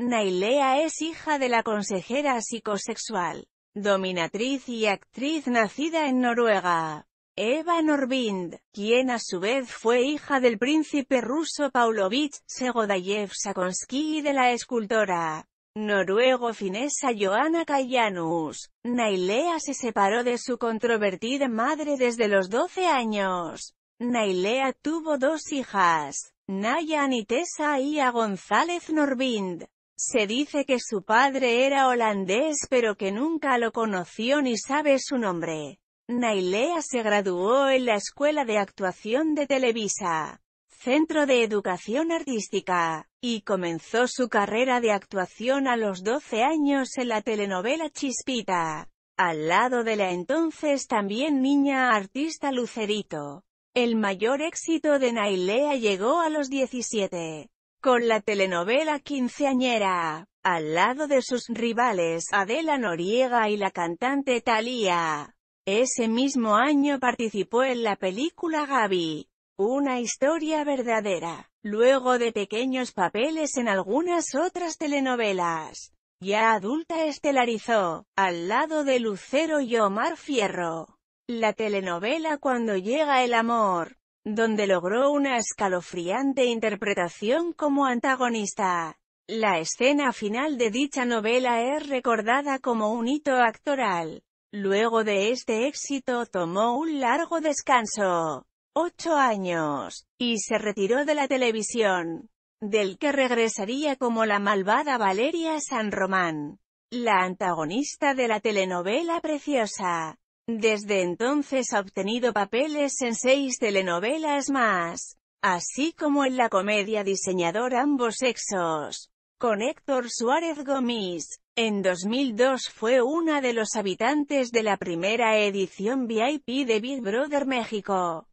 Nailea es hija de la consejera psicosexual, dominatriz y actriz nacida en Noruega, Eva Norbind, quien a su vez fue hija del príncipe ruso Paulovich Segodayev Sakonsky y de la escultora noruego-finesa Joana Cayanus. Nailea se separó de su controvertida madre desde los 12 años. Nailea tuvo dos hijas, Naya y y a González Norbind. Se dice que su padre era holandés pero que nunca lo conoció ni sabe su nombre. Nailea se graduó en la Escuela de Actuación de Televisa, Centro de Educación Artística, y comenzó su carrera de actuación a los 12 años en la telenovela Chispita, al lado de la entonces también niña artista Lucerito. El mayor éxito de Nailea llegó a los 17, con la telenovela quinceañera, al lado de sus rivales Adela Noriega y la cantante Thalía. Ese mismo año participó en la película Gaby, una historia verdadera, luego de pequeños papeles en algunas otras telenovelas. Ya adulta estelarizó, al lado de Lucero y Omar Fierro, la telenovela Cuando llega el amor, donde logró una escalofriante interpretación como antagonista. La escena final de dicha novela es recordada como un hito actoral. Luego de este éxito tomó un largo descanso, ocho años, y se retiró de la televisión, del que regresaría como la malvada Valeria San Román, la antagonista de la telenovela Preciosa. Desde entonces ha obtenido papeles en seis telenovelas más, así como en la comedia Diseñador Ambos Sexos, con Héctor Suárez Gómez. En 2002 fue una de los habitantes de la primera edición VIP de Big Brother México.